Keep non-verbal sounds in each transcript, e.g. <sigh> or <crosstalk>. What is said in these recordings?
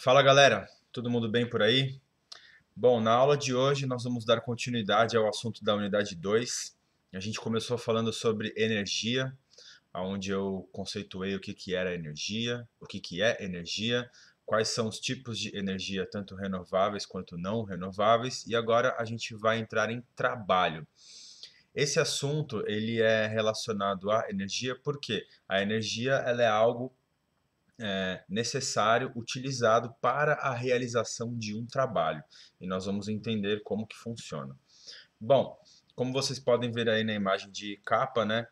Fala galera, todo mundo bem por aí? Bom, na aula de hoje nós vamos dar continuidade ao assunto da unidade 2. A gente começou falando sobre energia, onde eu conceituei o que, que era energia, o que, que é energia, quais são os tipos de energia, tanto renováveis quanto não renováveis, e agora a gente vai entrar em trabalho. Esse assunto ele é relacionado à energia porque a energia ela é algo é, necessário utilizado para a realização de um trabalho. E nós vamos entender como que funciona. Bom, como vocês podem ver aí na imagem de capa, né,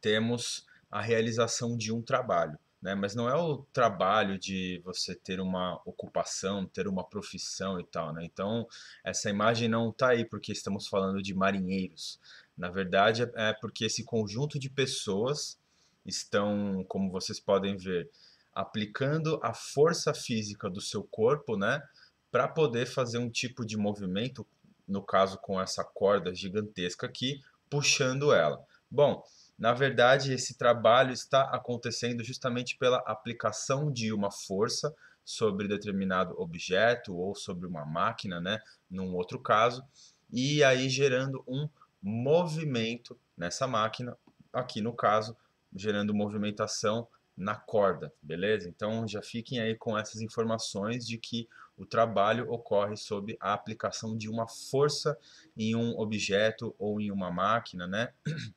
temos a realização de um trabalho. Né, mas não é o trabalho de você ter uma ocupação, ter uma profissão e tal, né? Então, essa imagem não está aí porque estamos falando de marinheiros. Na verdade, é porque esse conjunto de pessoas estão, como vocês podem ver, aplicando a força física do seu corpo, né, para poder fazer um tipo de movimento, no caso com essa corda gigantesca aqui, puxando ela. Bom, na verdade, esse trabalho está acontecendo justamente pela aplicação de uma força sobre determinado objeto ou sobre uma máquina, né, num outro caso, e aí gerando um movimento nessa máquina, aqui no caso, gerando movimentação na corda, beleza? Então já fiquem aí com essas informações de que o trabalho ocorre sob a aplicação de uma força em um objeto ou em uma máquina, né? <clears throat>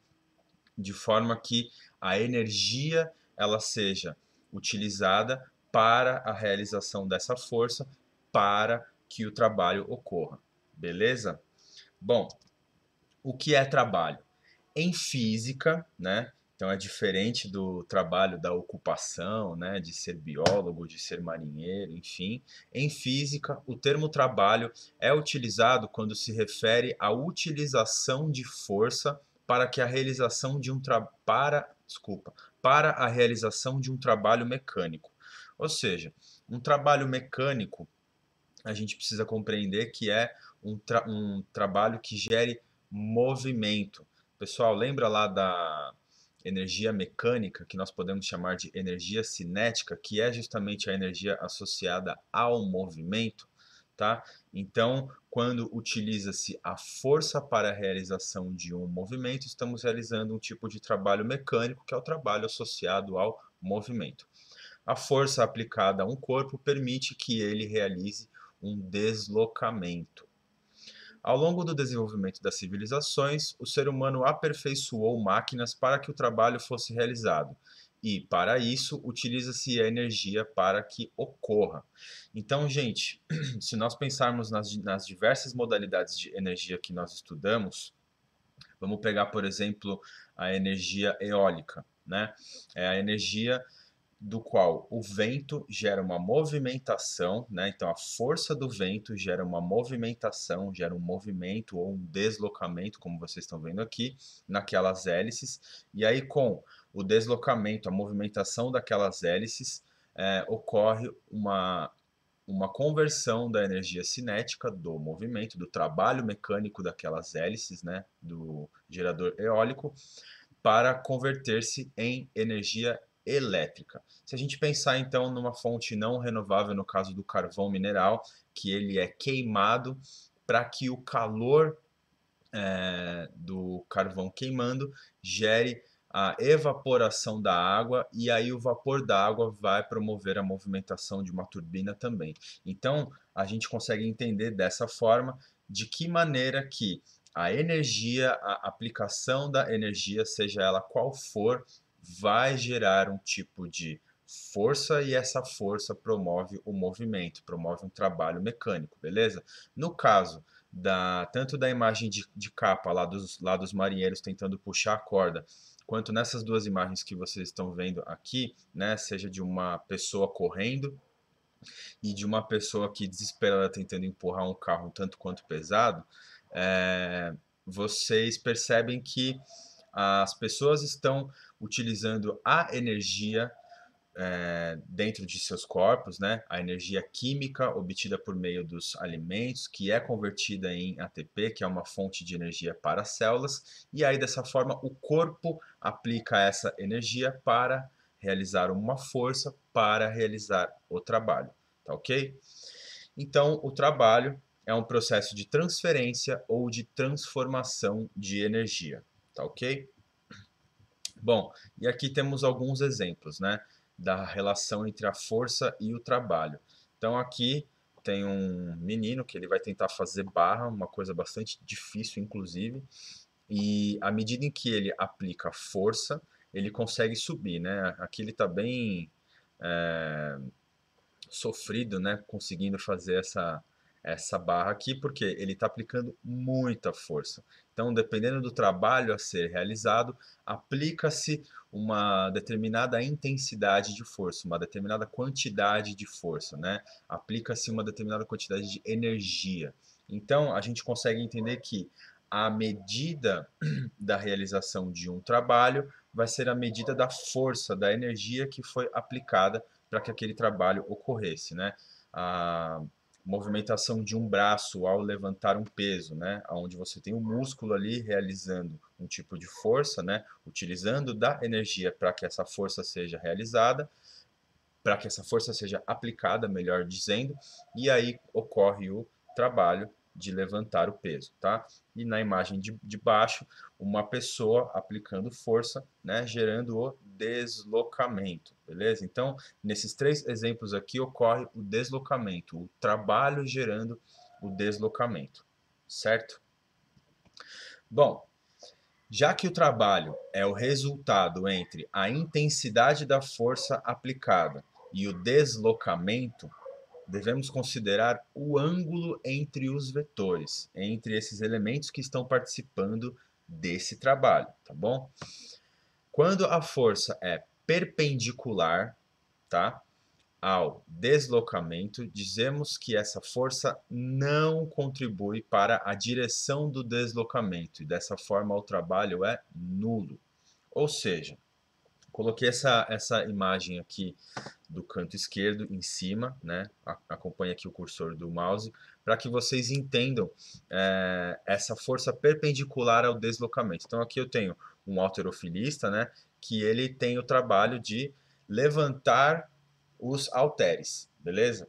De forma que a energia ela seja utilizada para a realização dessa força, para que o trabalho ocorra, beleza? Bom, o que é trabalho? Em física, né? Então é diferente do trabalho da ocupação, né, de ser biólogo, de ser marinheiro, enfim. Em física, o termo trabalho é utilizado quando se refere à utilização de força para que a realização de um para, desculpa, para a realização de um trabalho mecânico. Ou seja, um trabalho mecânico a gente precisa compreender que é um, tra um trabalho que gere movimento. Pessoal, lembra lá da energia mecânica, que nós podemos chamar de energia cinética, que é justamente a energia associada ao movimento, tá? Então, quando utiliza-se a força para a realização de um movimento, estamos realizando um tipo de trabalho mecânico, que é o trabalho associado ao movimento. A força aplicada a um corpo permite que ele realize um deslocamento. Ao longo do desenvolvimento das civilizações, o ser humano aperfeiçoou máquinas para que o trabalho fosse realizado. E, para isso, utiliza-se a energia para que ocorra. Então, gente, <clears throat> se nós pensarmos nas, nas diversas modalidades de energia que nós estudamos, vamos pegar, por exemplo, a energia eólica. Né? É a energia do qual o vento gera uma movimentação, né? então a força do vento gera uma movimentação, gera um movimento ou um deslocamento, como vocês estão vendo aqui, naquelas hélices, e aí com o deslocamento, a movimentação daquelas hélices, é, ocorre uma, uma conversão da energia cinética do movimento, do trabalho mecânico daquelas hélices, né? do gerador eólico, para converter-se em energia elétrica. Se a gente pensar então numa fonte não renovável, no caso do carvão mineral, que ele é queimado para que o calor é, do carvão queimando gere a evaporação da água e aí o vapor da água vai promover a movimentação de uma turbina também. Então a gente consegue entender dessa forma de que maneira que a energia, a aplicação da energia, seja ela qual for, vai gerar um tipo de força e essa força promove o movimento, promove um trabalho mecânico, beleza? No caso da tanto da imagem de, de capa lá dos, lá dos marinheiros tentando puxar a corda, quanto nessas duas imagens que vocês estão vendo aqui, né, seja de uma pessoa correndo e de uma pessoa que desesperada tentando empurrar um carro um tanto quanto pesado, é, vocês percebem que as pessoas estão utilizando a energia é, dentro de seus corpos, né? a energia química obtida por meio dos alimentos, que é convertida em ATP, que é uma fonte de energia para as células, e aí dessa forma o corpo aplica essa energia para realizar uma força, para realizar o trabalho, tá ok? Então, o trabalho é um processo de transferência ou de transformação de energia tá ok? Bom, e aqui temos alguns exemplos, né, da relação entre a força e o trabalho. Então aqui tem um menino que ele vai tentar fazer barra, uma coisa bastante difícil, inclusive, e à medida em que ele aplica força, ele consegue subir, né? Aqui ele está bem é, sofrido, né, conseguindo fazer essa, essa barra aqui, porque ele está aplicando muita força. Então, dependendo do trabalho a ser realizado, aplica-se uma determinada intensidade de força, uma determinada quantidade de força, né? Aplica-se uma determinada quantidade de energia. Então, a gente consegue entender que a medida <clears throat> da realização de um trabalho vai ser a medida da força, da energia que foi aplicada para que aquele trabalho ocorresse, né? A ah, movimentação de um braço ao levantar um peso, né? Onde você tem o um músculo ali realizando um tipo de força, né? Utilizando da energia para que essa força seja realizada, para que essa força seja aplicada, melhor dizendo, e aí ocorre o trabalho de levantar o peso, tá? E na imagem de, de baixo, uma pessoa aplicando força, né, gerando o deslocamento, beleza? Então, nesses três exemplos aqui ocorre o deslocamento, o trabalho gerando o deslocamento, certo? Bom, já que o trabalho é o resultado entre a intensidade da força aplicada e o deslocamento, devemos considerar o ângulo entre os vetores, entre esses elementos que estão participando desse trabalho, tá bom? Quando a força é perpendicular, tá? Ao deslocamento, dizemos que essa força não contribui para a direção do deslocamento e dessa forma o trabalho é nulo. Ou seja, Coloquei essa, essa imagem aqui do canto esquerdo em cima, né? acompanha aqui o cursor do mouse, para que vocês entendam é, essa força perpendicular ao deslocamento. Então aqui eu tenho um alterofilista, né? que ele tem o trabalho de levantar os alteres, beleza?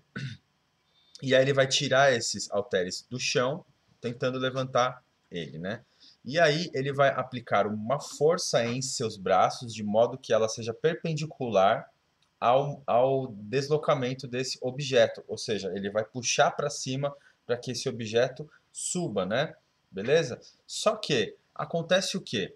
E aí ele vai tirar esses alteres do chão, tentando levantar ele, né? E aí ele vai aplicar uma força em seus braços de modo que ela seja perpendicular ao, ao deslocamento desse objeto, ou seja, ele vai puxar para cima para que esse objeto suba, né? Beleza? Só que acontece o que?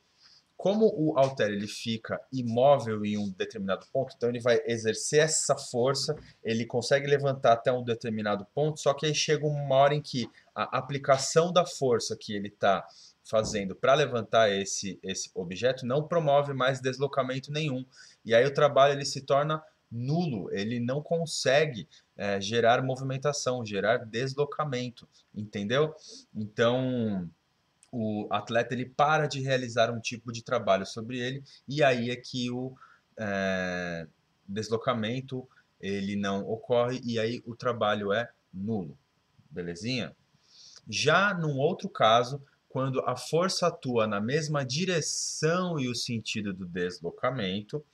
como o halter ele fica imóvel em um determinado ponto, então ele vai exercer essa força, ele consegue levantar até um determinado ponto, só que aí chega uma hora em que a aplicação da força que ele está fazendo para levantar esse, esse objeto não promove mais deslocamento nenhum. E aí o trabalho ele se torna nulo, ele não consegue é, gerar movimentação, gerar deslocamento, entendeu? Então, o atleta ele para de realizar um tipo de trabalho sobre ele e aí é que o é, deslocamento ele não ocorre e aí o trabalho é nulo, belezinha? Já num outro caso, quando a força atua na mesma direção e o sentido do deslocamento,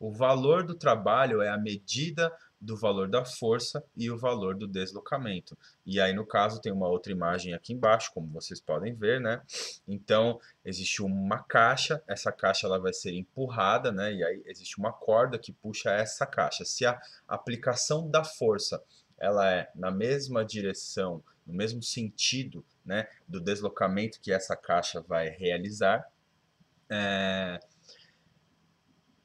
o valor do trabalho é a medida do valor da força e o valor do deslocamento. E aí, no caso, tem uma outra imagem aqui embaixo, como vocês podem ver, né? Então, existe uma caixa, essa caixa ela vai ser empurrada, né? E aí existe uma corda que puxa essa caixa. Se a aplicação da força ela é na mesma direção, no mesmo sentido, né, do deslocamento que essa caixa vai realizar, é,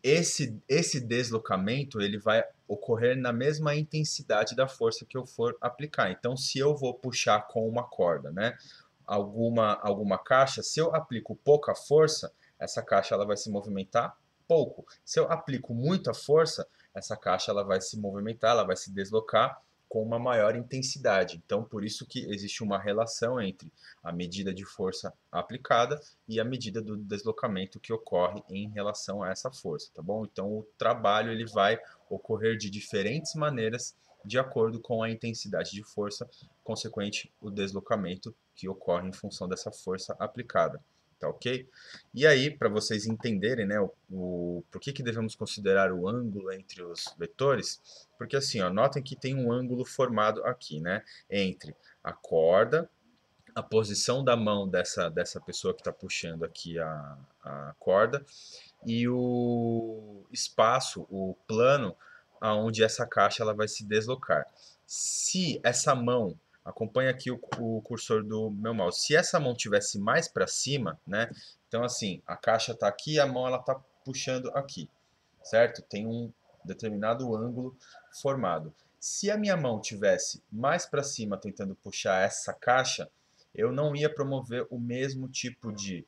esse, esse deslocamento ele vai ocorrer na mesma intensidade da força que eu for aplicar. Então, se eu vou puxar com uma corda, né, alguma, alguma caixa, se eu aplico pouca força, essa caixa ela vai se movimentar pouco. Se eu aplico muita força, essa caixa ela vai se movimentar, ela vai se deslocar com uma maior intensidade. Então, por isso que existe uma relação entre a medida de força aplicada e a medida do deslocamento que ocorre em relação a essa força, tá bom? Então, o trabalho ele vai ocorrer de diferentes maneiras de acordo com a intensidade de força, consequente o deslocamento que ocorre em função dessa força aplicada tá ok? E aí, para vocês entenderem, né, o, o, por que, que devemos considerar o ângulo entre os vetores, porque assim, ó, notem que tem um ângulo formado aqui, né, entre a corda, a posição da mão dessa, dessa pessoa que está puxando aqui a, a corda, e o espaço, o plano, aonde essa caixa ela vai se deslocar. Se essa mão acompanha aqui o, o cursor do meu mouse. Se essa mão tivesse mais para cima, né? Então assim, a caixa está aqui, a mão ela está puxando aqui, certo? Tem um determinado ângulo formado. Se a minha mão tivesse mais para cima tentando puxar essa caixa, eu não ia promover o mesmo tipo de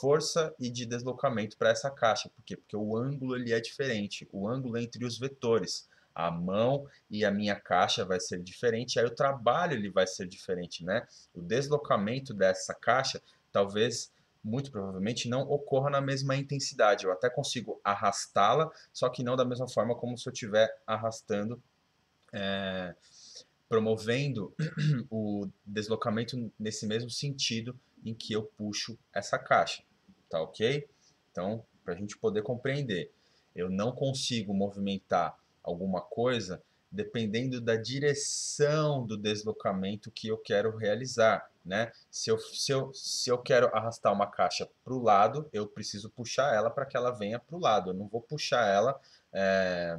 força e de deslocamento para essa caixa. Por quê? Porque o ângulo ele é diferente, o ângulo é entre os vetores a mão e a minha caixa vai ser diferente, aí o trabalho ele vai ser diferente, né? O deslocamento dessa caixa talvez muito provavelmente não ocorra na mesma intensidade. Eu até consigo arrastá-la, só que não da mesma forma como se eu estiver arrastando, é, promovendo <clears throat> o deslocamento nesse mesmo sentido em que eu puxo essa caixa. Tá ok? Então, para a gente poder compreender, eu não consigo movimentar alguma coisa dependendo da direção do deslocamento que eu quero realizar. Né? Se, eu, se, eu, se eu quero arrastar uma caixa para o lado, eu preciso puxar ela para que ela venha para o lado. Eu não vou puxar ela é,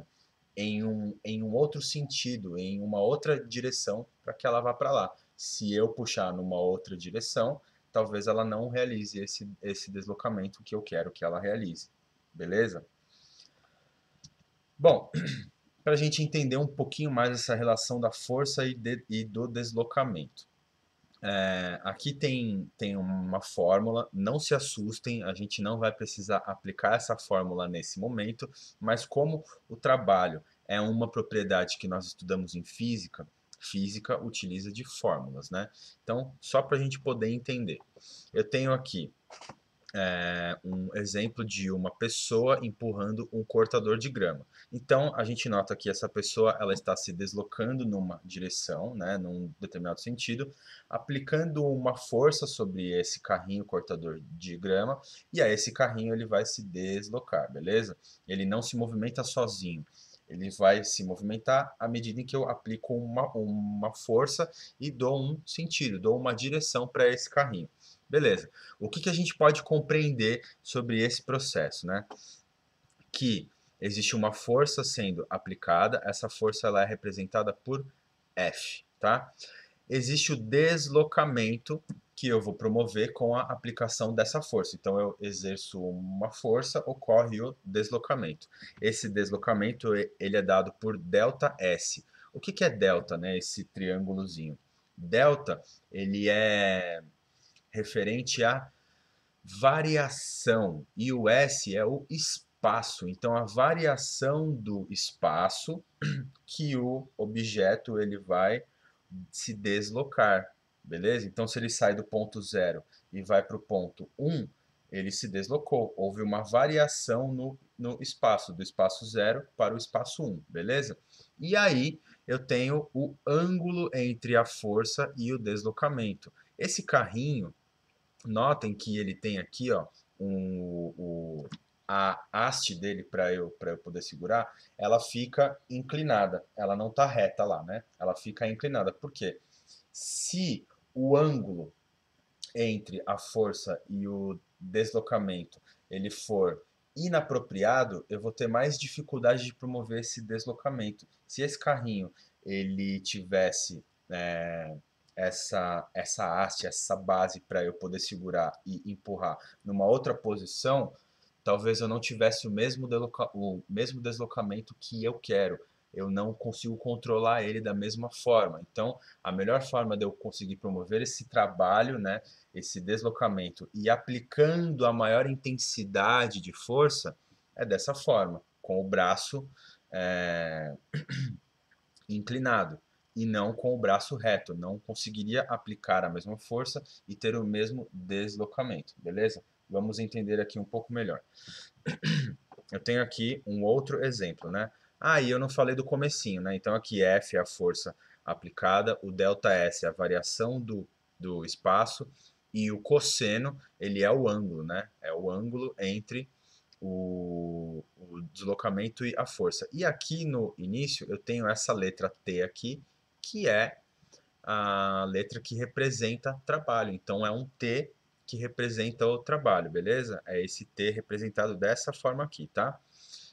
em, um, em um outro sentido, em uma outra direção para que ela vá para lá. Se eu puxar numa outra direção, talvez ela não realize esse, esse deslocamento que eu quero que ela realize. Beleza? Bom, <clears throat> para a gente entender um pouquinho mais essa relação da força e, de, e do deslocamento. É, aqui tem, tem uma fórmula, não se assustem, a gente não vai precisar aplicar essa fórmula nesse momento, mas como o trabalho é uma propriedade que nós estudamos em física, física utiliza de fórmulas, né? Então, só para a gente poder entender. Eu tenho aqui é, um exemplo de uma pessoa empurrando um cortador de grama. Então, a gente nota que essa pessoa ela está se deslocando numa direção, né, num determinado sentido, aplicando uma força sobre esse carrinho cortador de grama, e aí esse carrinho ele vai se deslocar, beleza? Ele não se movimenta sozinho. Ele vai se movimentar à medida em que eu aplico uma, uma força e dou um sentido, dou uma direção para esse carrinho. Beleza. O que, que a gente pode compreender sobre esse processo, né? Que existe uma força sendo aplicada, essa força ela é representada por F, tá? Existe o deslocamento que eu vou promover com a aplicação dessa força. Então eu exerço uma força, ocorre o deslocamento. Esse deslocamento ele é dado por delta S. O que, que é delta, né? Esse triângulozinho. Delta ele é referente à variação e o S é o espaço. Então a variação do espaço <clears throat> que o objeto ele vai se deslocar, beleza? Então se ele sai do ponto zero e vai para o ponto 1, um, ele se deslocou, houve uma variação no, no espaço, do espaço zero para o espaço 1, um, beleza? E aí eu tenho o ângulo entre a força e o deslocamento. Esse carrinho, Notem que ele tem aqui ó, um, o, a haste dele para eu, eu poder segurar, ela fica inclinada, ela não está reta lá, né? Ela fica inclinada, por quê? Se o ângulo entre a força e o deslocamento ele for inapropriado, eu vou ter mais dificuldade de promover esse deslocamento. Se esse carrinho ele tivesse é, essa, essa haste, essa base para eu poder segurar e empurrar numa outra posição, talvez eu não tivesse o mesmo, desloca o mesmo deslocamento que eu quero. Eu não consigo controlar ele da mesma forma. Então, a melhor forma de eu conseguir promover esse trabalho, né, esse deslocamento, e aplicando a maior intensidade de força, é dessa forma, com o braço é, <clears throat> inclinado e não com o braço reto, não conseguiria aplicar a mesma força e ter o mesmo deslocamento, beleza? Vamos entender aqui um pouco melhor. <clears throat> Eu tenho aqui um outro exemplo, né? Ah, e eu não falei do comecinho, né? Então aqui F é a força aplicada, o delta S é a variação do, do espaço e o cosseno, ele é o ângulo, né? É o ângulo entre o, o deslocamento e a força. E aqui no início eu tenho essa letra T aqui que é a letra que representa trabalho. Então, é um T que representa o trabalho, beleza? É esse T representado dessa forma aqui, tá?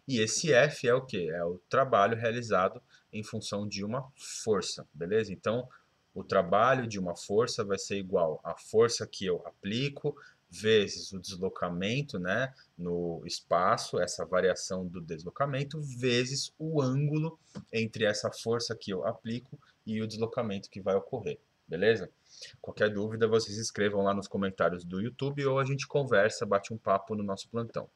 E esse F é o que? É o trabalho realizado em função de uma força, beleza? Então, o trabalho de uma força vai ser igual à força que eu aplico vezes o deslocamento né, no espaço, essa variação do deslocamento, vezes o ângulo entre essa força que eu aplico e o deslocamento que vai ocorrer, beleza? Qualquer dúvida, vocês escrevam lá nos comentários do YouTube ou a gente conversa, bate um papo no nosso plantão.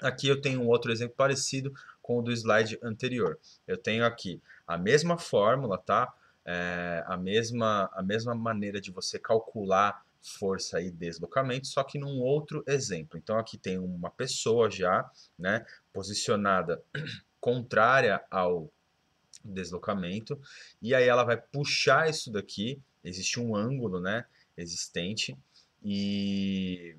Aqui eu tenho um outro exemplo parecido com o do slide anterior. Eu tenho aqui a mesma fórmula, tá? É, a, mesma, a mesma maneira de você calcular força e deslocamento, só que num outro exemplo. Então aqui tem uma pessoa já, né, posicionada <clears throat> contrária ao deslocamento, e aí ela vai puxar isso daqui, existe um ângulo, né, existente e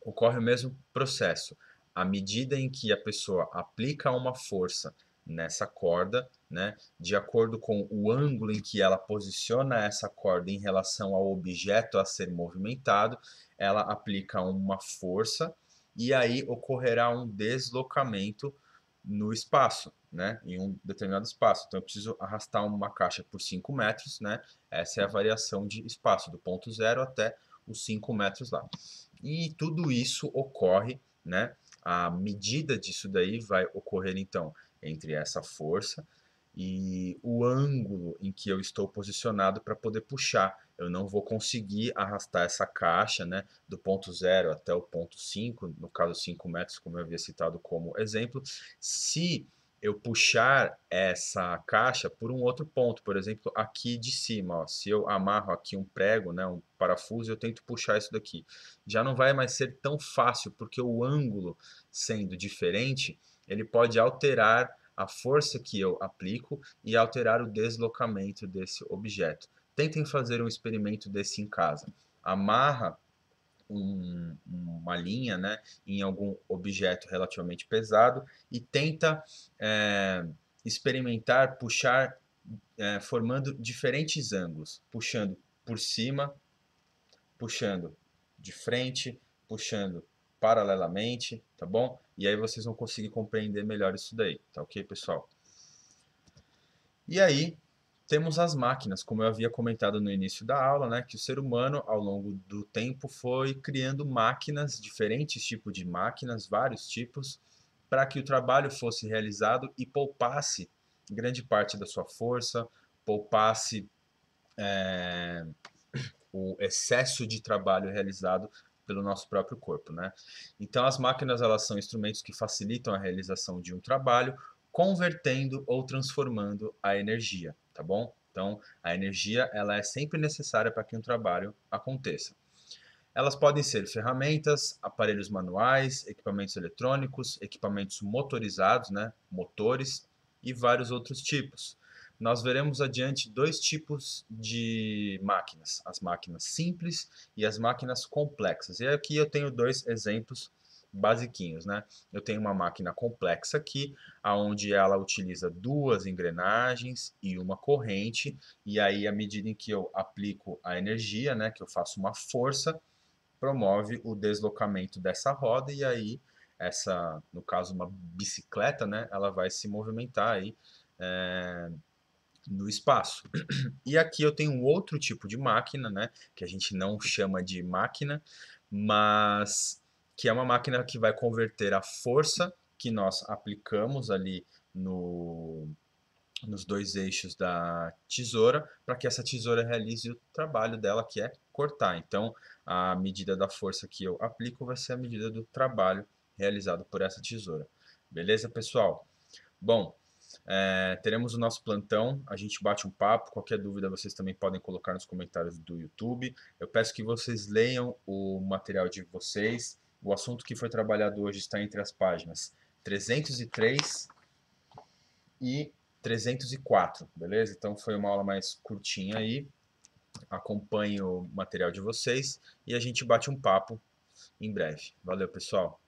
ocorre o mesmo processo. À medida em que a pessoa aplica uma força nessa corda, né, de acordo com o ângulo em que ela posiciona essa corda em relação ao objeto a ser movimentado, ela aplica uma força e aí ocorrerá um deslocamento no espaço, né, em um determinado espaço. Então eu preciso arrastar uma caixa por 5 metros, né, essa é a variação de espaço, do ponto zero até os 5 metros lá. E tudo isso ocorre, né, a medida disso daí vai ocorrer então entre essa força e o ângulo em que eu estou posicionado para poder puxar. Eu não vou conseguir arrastar essa caixa né, do ponto zero até o ponto 5, no caso 5 metros, como eu havia citado como exemplo, se eu puxar essa caixa por um outro ponto, por exemplo, aqui de cima. Ó, se eu amarro aqui um prego, né, um parafuso, eu tento puxar isso daqui. Já não vai mais ser tão fácil, porque o ângulo sendo diferente, ele pode alterar a força que eu aplico e alterar o deslocamento desse objeto. Tentem fazer um experimento desse em casa. Amarra um, uma linha né, em algum objeto relativamente pesado e tenta é, experimentar puxar é, formando diferentes ângulos, puxando por cima, puxando de frente, puxando paralelamente, tá bom? E aí vocês vão conseguir compreender melhor isso daí, tá ok, pessoal? E aí, temos as máquinas, como eu havia comentado no início da aula, né, que o ser humano, ao longo do tempo, foi criando máquinas, diferentes tipos de máquinas, vários tipos, para que o trabalho fosse realizado e poupasse grande parte da sua força, poupasse é, o excesso de trabalho realizado pelo nosso próprio corpo, né? Então as máquinas elas são instrumentos que facilitam a realização de um trabalho, convertendo ou transformando a energia, tá bom? Então a energia ela é sempre necessária para que um trabalho aconteça. Elas podem ser ferramentas, aparelhos manuais, equipamentos eletrônicos, equipamentos motorizados, né, motores e vários outros tipos nós veremos adiante dois tipos de máquinas, as máquinas simples e as máquinas complexas. E aqui eu tenho dois exemplos basiquinhos, né? Eu tenho uma máquina complexa aqui, aonde ela utiliza duas engrenagens e uma corrente, e aí à medida em que eu aplico a energia, né, que eu faço uma força, promove o deslocamento dessa roda e aí essa, no caso uma bicicleta, né, ela vai se movimentar aí é, no espaço. <clears throat> E aqui eu tenho um outro tipo de máquina, né, que a gente não chama de máquina, mas que é uma máquina que vai converter a força que nós aplicamos ali no, nos dois eixos da tesoura para que essa tesoura realize o trabalho dela, que é cortar. Então, a medida da força que eu aplico vai ser a medida do trabalho realizado por essa tesoura. Beleza, pessoal? Bom, é, teremos o nosso plantão, a gente bate um papo. Qualquer dúvida vocês também podem colocar nos comentários do YouTube. Eu peço que vocês leiam o material de vocês. O assunto que foi trabalhado hoje está entre as páginas 303 e 304, beleza? Então foi uma aula mais curtinha aí. Acompanhe o material de vocês e a gente bate um papo em breve. Valeu, pessoal!